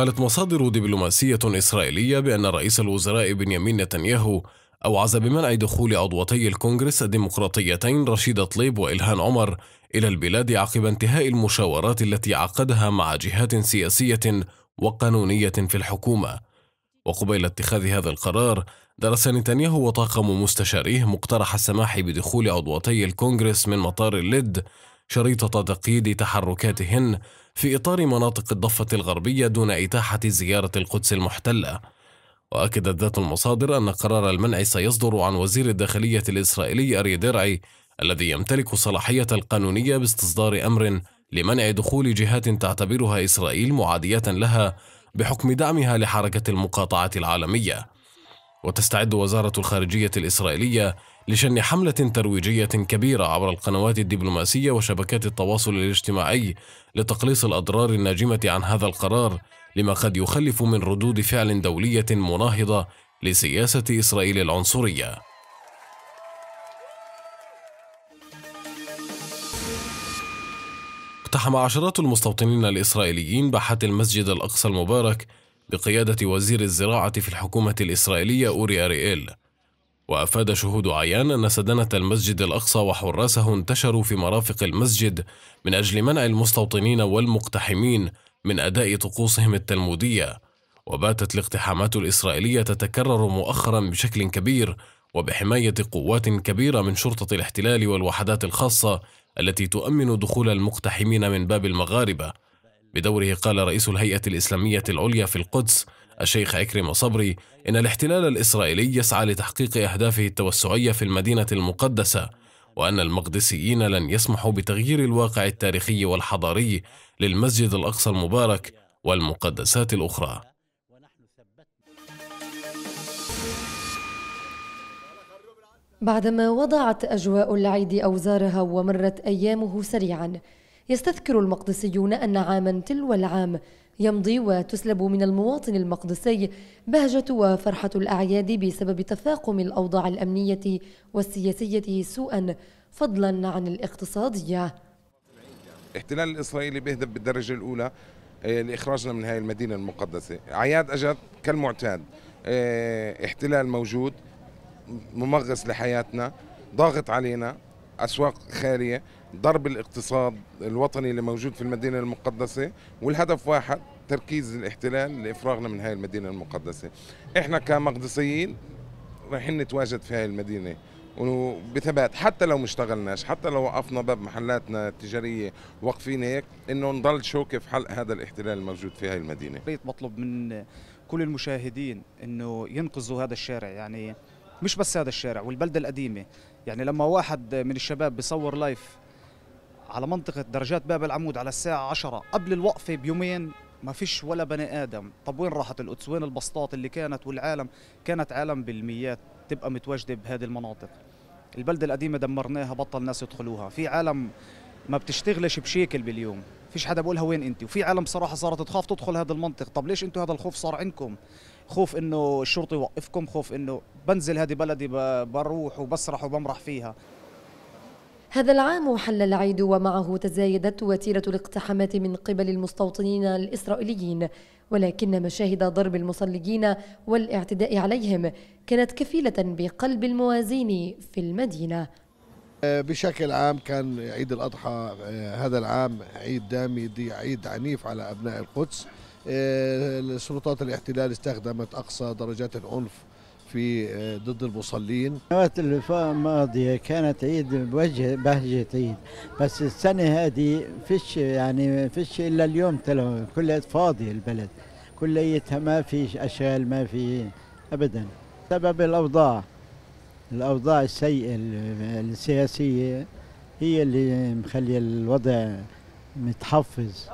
قالت مصادر دبلوماسية إسرائيلية بأن رئيس الوزراء بنيامين نتنياهو أوعز بمنع دخول عضوتي الكونغرس الديمقراطيتين رشيد طليب وإلهان عمر إلى البلاد عقب انتهاء المشاورات التي عقدها مع جهات سياسية وقانونية في الحكومة وقبيل اتخاذ هذا القرار درس نتنياهو وطاقم مستشاريه مقترح السماح بدخول عضوتي الكونغرس من مطار اللد شريطة تقييد تحركاتهن في إطار مناطق الضفة الغربية دون إتاحة زيارة القدس المحتلة وأكدت ذات المصادر أن قرار المنع سيصدر عن وزير الداخلية الإسرائيلي أري درعي الذي يمتلك الصلاحية القانونية باستصدار أمر لمنع دخول جهات تعتبرها إسرائيل معادية لها بحكم دعمها لحركة المقاطعة العالمية وتستعد وزارة الخارجية الإسرائيلية لشن حملة ترويجية كبيرة عبر القنوات الدبلوماسية وشبكات التواصل الاجتماعي لتقليص الأضرار الناجمة عن هذا القرار لما قد يخلف من ردود فعل دولية مناهضة لسياسة إسرائيل العنصرية. اقتحم عشرات المستوطنين الإسرائيليين باحات المسجد الأقصى المبارك بقيادة وزير الزراعة في الحكومة الإسرائيلية أوري أريئيل وأفاد شهود عيان أن سدنة المسجد الأقصى وحراسه انتشروا في مرافق المسجد من أجل منع المستوطنين والمقتحمين من أداء طقوسهم التلمودية وباتت الاقتحامات الإسرائيلية تتكرر مؤخرا بشكل كبير وبحماية قوات كبيرة من شرطة الاحتلال والوحدات الخاصة التي تؤمن دخول المقتحمين من باب المغاربة بدوره قال رئيس الهيئة الإسلامية العليا في القدس الشيخ أكرم صبري إن الاحتلال الإسرائيلي يسعى لتحقيق أهدافه التوسعية في المدينة المقدسة وأن المقدسيين لن يسمحوا بتغيير الواقع التاريخي والحضاري للمسجد الأقصى المبارك والمقدسات الأخرى بعدما وضعت أجواء العيد أوزارها ومرت أيامه سريعاً يستذكر المقدسيون أن عاما تلو العام يمضي وتسلب من المواطن المقدسي بهجة وفرحة الأعياد بسبب تفاقم الأوضاع الأمنية والسياسية سوءا فضلا عن الاقتصادية الاحتلال الإسرائيلي بيهدف بالدرجة الأولى آه، لإخراجنا من هذه المدينة المقدسة أعياد أجت كالمعتاد آه، احتلال موجود ممغص لحياتنا ضاغط علينا أسواق خالية ضرب الاقتصاد الوطني اللي موجود في المدينة المقدسة والهدف واحد تركيز الاحتلال لإفراغنا من هاي المدينة المقدسة إحنا كمقدسيين رايحين نتواجد في هاي المدينة وبثبات حتى لو ما اشتغلناش حتى لو وقفنا باب محلاتنا التجاريه واقفين هيك انه نضل شوكه في حلق هذا الاحتلال الموجود في هاي المدينه بطلب من كل المشاهدين انه ينقذوا هذا الشارع يعني مش بس هذا الشارع والبلده القديمه يعني لما واحد من الشباب بصور لايف على منطقة درجات باب العمود على الساعة 10 قبل الوقفة بيومين ما فيش ولا بني آدم طب وين راحت القدس وين البسطات اللي كانت والعالم كانت عالم بالميات تبقى متواجدة بهذه المناطق البلدة القديمة دمرناها بطل ناس يدخلوها في عالم ما بتشتغلش بشيكل باليوم فيش حدا بقولها وين انت وفي عالم بصراحه صارت تخاف تدخل هذا المنطق طب ليش انتم هذا الخوف صار عندكم خوف انه الشرطي يوقفكم خوف انه بنزل هذه بلدي بروح وبسرح وبمرح فيها هذا العام حل العيد ومعه تزايدت وتيرة الاقتحامات من قبل المستوطنين الإسرائيليين ولكن مشاهد ضرب المصليين والاعتداء عليهم كانت كفيلة بقلب الموازين في المدينة آه، بشكل عام كان عيد الأضحى آه، هذا العام عيد دامي عيد عنيف على أبناء القدس آه، السلطات الاحتلال استخدمت أقصى درجات العنف في آه، ضد المصلين السنوات الماضية كانت عيد بوجه بهجة عيد بس السنة هذه فيش يعني فيش إلا اليوم تلو كلها فاضي البلد كليتها ما في أشغال ما في أبدا سبب الأوضاع الأوضاع السيئة السياسية هي اللي مخلي الوضع متحفز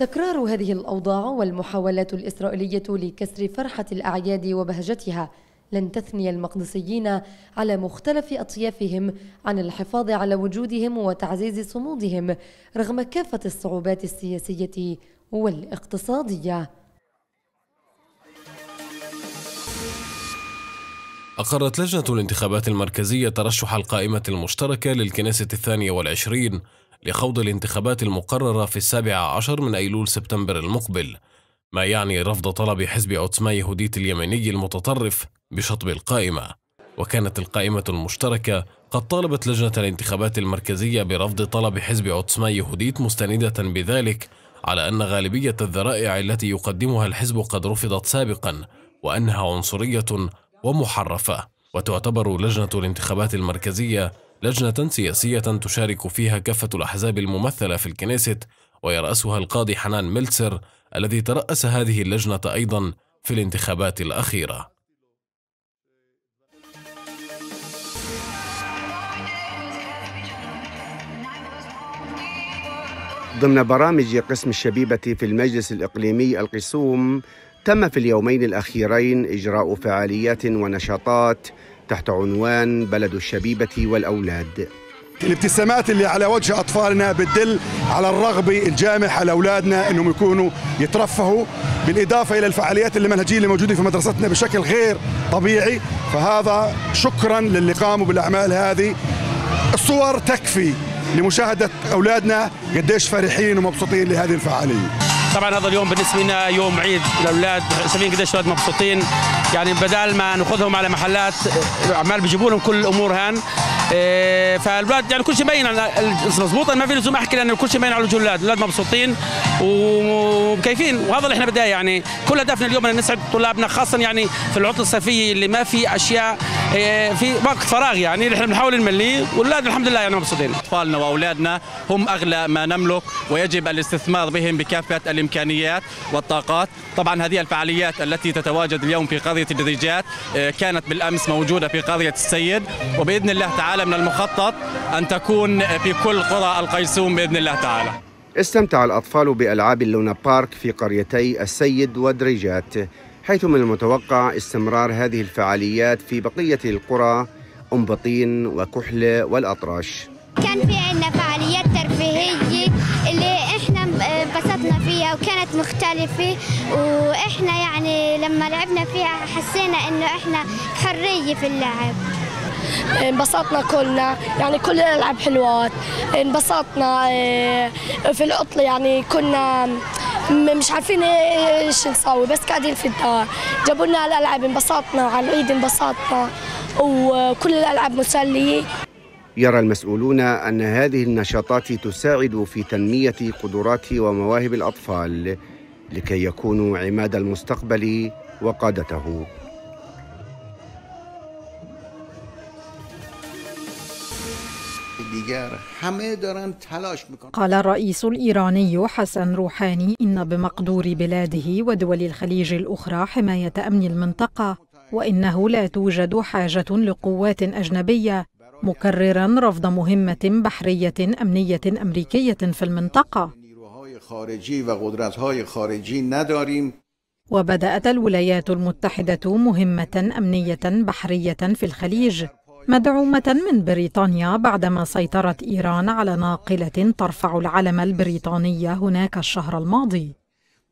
تكرار هذه الأوضاع والمحاولات الإسرائيلية لكسر فرحة الأعياد وبهجتها لن تثني المقدسيين على مختلف أطيافهم عن الحفاظ على وجودهم وتعزيز صمودهم رغم كافة الصعوبات السياسية والاقتصادية أقرت لجنة الانتخابات المركزية ترشح القائمة المشتركة للكنيسة الثانية والعشرين لخوض الانتخابات المقررة في السابع عشر من أيلول سبتمبر المقبل ما يعني رفض طلب حزب عוצמה يهودية اليميني المتطرف بشطب القائمة وكانت القائمة المشتركة قد طالبت لجنة الانتخابات المركزية برفض طلب حزب عוצמה يهودية مستندة بذلك على أن غالبية الذرائع التي يقدمها الحزب قد رفضت سابقا وأنها عنصرية ومحرفة وتعتبر لجنة الانتخابات المركزية لجنة سياسية تشارك فيها كافة الأحزاب الممثلة في الكنيست ويرأسها القاضي حنان ميلتسر الذي ترأس هذه اللجنة أيضا في الانتخابات الأخيرة ضمن برامج قسم الشبيبة في المجلس الإقليمي القسوم تم في اليومين الأخيرين إجراء فعاليات ونشاطات تحت عنوان بلد الشبيبة والأولاد الابتسامات اللي على وجه أطفالنا بتدل على الرغبة الجامحة لأولادنا أنهم يكونوا يترفهوا بالإضافة إلى الفعاليات المنهجية اللي موجودة في مدرستنا بشكل غير طبيعي فهذا شكرا للي قاموا بالأعمال هذه الصور تكفي لمشاهدة أولادنا قديش فرحين ومبسوطين لهذه الفعالية طبعا هذا اليوم بالنسبه لنا يوم عيد الاولاد شايفين قديش الاولاد مبسوطين يعني بدل ما ناخذهم على محلات عمال بيجيبوا لهم كل الامور هان إيه، فالولاد يعني كل شيء مبين مضبوط ما في لزوم احكي لانه كل شيء مبين على وجوه الاولاد الاولاد مبسوطين ومكيفين وهذا اللي احنا بدايه يعني كل هدفنا اليوم ان نسعد طلابنا خاصه يعني في العطله الصيفيه اللي ما في اشياء في وقت فراغ يعني نحن بنحاول نمليه والاولاد الحمد لله يعني مبسوطين اطفالنا واولادنا هم اغلى ما نملك ويجب الاستثمار بهم بكافه الامكانيات والطاقات طبعا هذه الفعاليات التي تتواجد اليوم في قريه الدريجات آه، كانت بالامس موجوده في قريه السيد وباذن الله تعالى من المخطط ان تكون في كل قرى القيسوم باذن الله تعالى استمتع الأطفال بألعاب اللونا بارك في قريتي السيد ودريجات حيث من المتوقع استمرار هذه الفعاليات في بقية القرى أم بطين وكحلة والأطراش كان في عندنا فعاليات ترفيهية اللي احنا آه، انبسطنا فيها وكانت مختلفة واحنا يعني لما لعبنا فيها حسينا انه احنا حرية في اللعب انبسطنا كلنا يعني كل الالعاب حلوات انبسطنا آه، في العطله يعني كنا مش عارفين ايش نسوي بس قاعدين في الدار جابوا لنا الالعاب انبسطنا على العيد انبسطنا وكل الالعاب مسليه يرى المسؤولون ان هذه النشاطات تساعد في تنميه قدرات ومواهب الاطفال لكي يكونوا عماد المستقبل وقادته قال الرئيس الإيراني حسن روحاني إن بمقدور بلاده ودول الخليج الأخرى حماية أمن المنطقة وإنه لا توجد حاجة لقوات أجنبية مكررا رفض مهمة بحرية أمنية أمريكية في المنطقة وبدأت الولايات المتحدة مهمة أمنية بحرية في الخليج مدعومة من بريطانيا بعدما سيطرت إيران على ناقلة ترفع العلم البريطاني هناك الشهر الماضي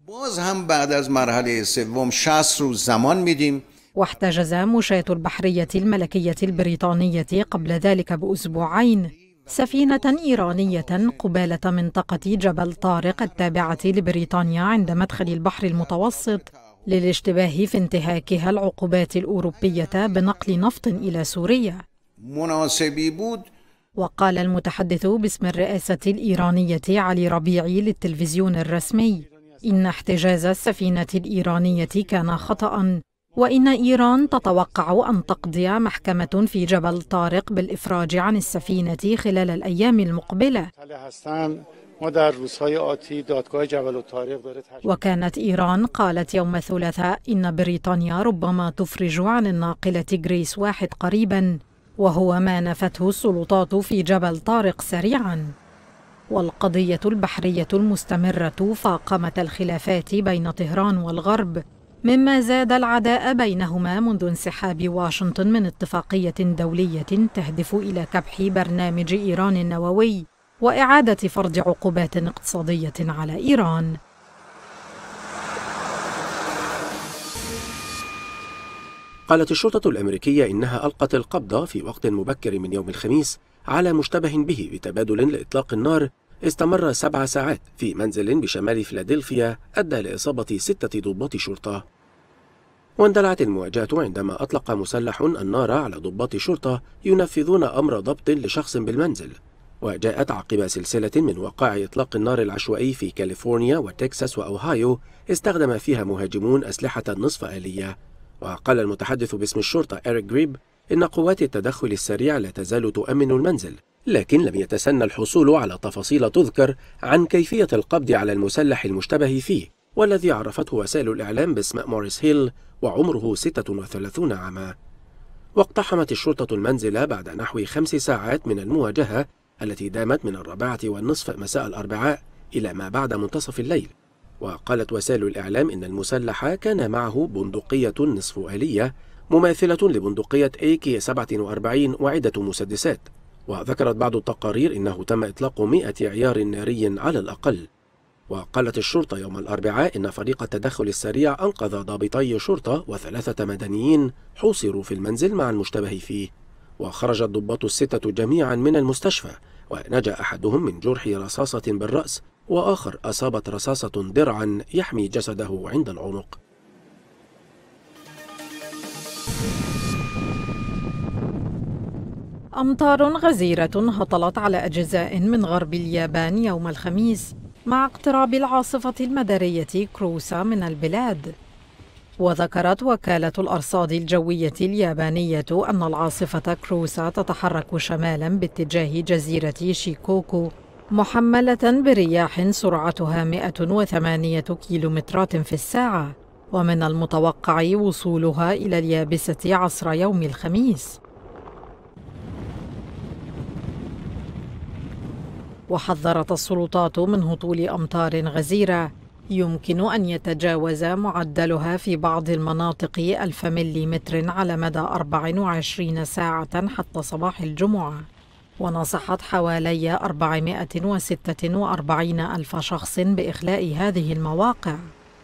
باز هم بعد از مرحله سوم 60 روز زمان میدیم واحتجز مشاة البحرية الملكية البريطانية قبل ذلك بأسبوعين سفينة إيرانية قبالة منطقة جبل طارق التابعة لبريطانيا عند مدخل البحر المتوسط للاشتباه في انتهاكها العقوبات الأوروبية بنقل نفط إلى سوريا وقال المتحدث باسم الرئاسة الإيرانية علي ربيعي للتلفزيون الرسمي إن احتجاز السفينة الإيرانية كان خطأ وإن إيران تتوقع أن تقضي محكمة في جبل طارق بالإفراج عن السفينة خلال الأيام المقبلة دادگاه جبل وكانت إيران قالت يوم الثلاثاء إن بريطانيا ربما تفرج عن الناقلة جريس واحد قريبا وهو ما نفته السلطات في جبل طارق سريعا والقضية البحرية المستمرة فاقمت الخلافات بين طهران والغرب مما زاد العداء بينهما منذ انسحاب واشنطن من اتفاقية دولية تهدف إلى كبح برنامج إيران النووي وإعادة فرض عقوبات اقتصادية على إيران قالت الشرطة الأمريكية إنها ألقت القبض في وقت مبكر من يوم الخميس على مشتبه به بتبادل لإطلاق النار استمر سبع ساعات في منزل بشمال فيلادلفيا أدى لإصابة ستة ضباط شرطة واندلعت المواجهة عندما أطلق مسلح النار على ضباط شرطة ينفذون أمر ضبط لشخص بالمنزل وجاءت عقب سلسلة من وقائع إطلاق النار العشوائي في كاليفورنيا وتكساس وأوهايو استخدم فيها مهاجمون أسلحة نصف آلية وقال المتحدث باسم الشرطة إريك غريب إن قوات التدخل السريع لا تزال تؤمن المنزل لكن لم يتسنى الحصول على تفاصيل تذكر عن كيفية القبض على المسلح المشتبه فيه والذي عرفته وسائل الإعلام باسم موريس هيل وعمره 36 عاما واقتحمت الشرطة المنزل بعد نحو خمس ساعات من المواجهة التي دامت من الرابعة والنصف مساء الأربعاء إلى ما بعد منتصف الليل وقالت وسائل الإعلام إن المسلح كان معه بندقية نصف آلية مماثلة لبندقية لبندقية 47 وعدة مسدسات وذكرت بعض التقارير إنه تم إطلاق 100 عيار ناري على الأقل وقالت الشرطة يوم الأربعاء إن فريق التدخل السريع أنقذ ضابطي شرطة وثلاثة مدنيين حوصروا في المنزل مع المشتبه فيه وخرج الضباط الستة جميعا من المستشفى ونجا أحدهم من جرح رصاصة بالرأس وآخر أصابت رصاصة درعا يحمي جسده عند العنق أمطار غزيرة هطلت على أجزاء من غرب اليابان يوم الخميس مع اقتراب العاصفة المدارية كروسا من البلاد وذكرت وكالة الأرصاد الجوية اليابانية أن العاصفة كروسا تتحرك شمالا باتجاه جزيرة شيكوكو محملة برياح سرعتها 108 كيلومترات في الساعة ومن المتوقع وصولها إلى اليابسة عصر يوم الخميس وحذرت السلطات من هطول أمطار غزيرة يمكن أن يتجاوز معدلها في بعض المناطق ألف مليمتر على مدى 24 ساعة حتى صباح الجمعة ونصحت حوالي 446 ألف شخص بإخلاء هذه المواقع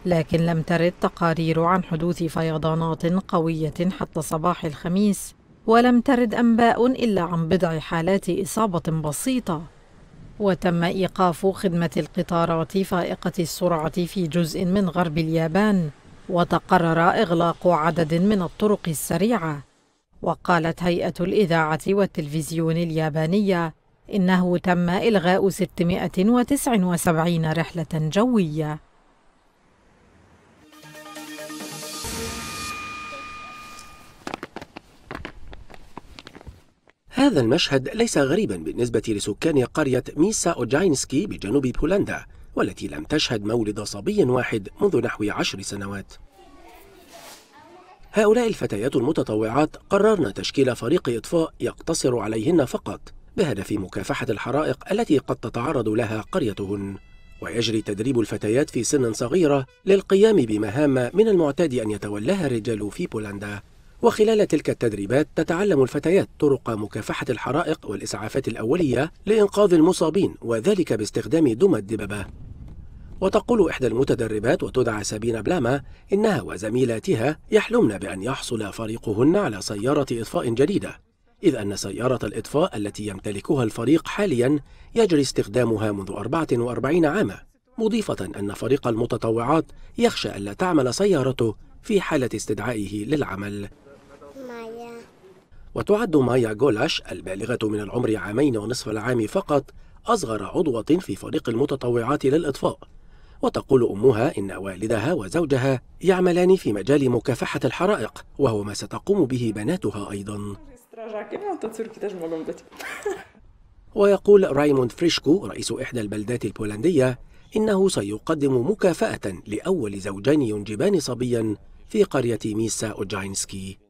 لكن لم ترد تقارير عن حدوث فيضانات قوية حتى صباح الخميس ولم ترد أنباء إلا عن بضع حالات إصابة بسيطة وتم إيقاف خدمة القطارات فائقة السرعة في جزء من غرب اليابان وتقرر إغلاق عدد من الطرق السريعة وقالت هيئة الإذاعة والتلفزيون اليابانية إنه تم إلغاء 679 رحلة جوية هذا المشهد ليس غريبا بالنسبة لسكان قرية ميسا أوجاينسكي بجنوب بولندا والتي لم تشهد مولد صبي واحد منذ نحو عشر سنوات هؤلاء الفتيات المتطوعات قررن تشكيل فريق إطفاء يقتصر عليهن فقط بهدف مكافحة الحرائق التي قد تتعرض لها قريتهن ويجري تدريب الفتيات في سن صغيرة للقيام بمهام من المعتاد أن يتولاها الرجال في بولندا وخلال تلك التدريبات تتعلم الفتيات طرق مكافحة الحرائق والإسعافات الأولية لإنقاذ المصابين وذلك باستخدام دمى الدببة وتقول إحدى المتدربات وتدعى سابينا بلاما إنها وزميلاتها يحلمن بأن يحصل فريقهن على سيارة إطفاء جديدة إذ أن سيارة الإطفاء التي يمتلكها الفريق حاليا يجري استخدامها منذ 44 عاما مضيفة أن فريق المتطوعات يخشى ألا تعمل سيارته في حالة استدعائه للعمل وتعد مايا جولاش البالغة من العمر عامين ونصف العام فقط أصغر عضوة في فريق المتطوعات للإطفاء وتقول أمها إن والدها وزوجها يعملان في مجال مكافحة الحرائق وهو ما ستقوم به بناتها أيضا ويقول رايموند فريشكو رئيس إحدى البلدات البولندية إنه سيقدم مكافأة لأول زوجين ينجبان صبيا في قرية ميسا أوجاينسكي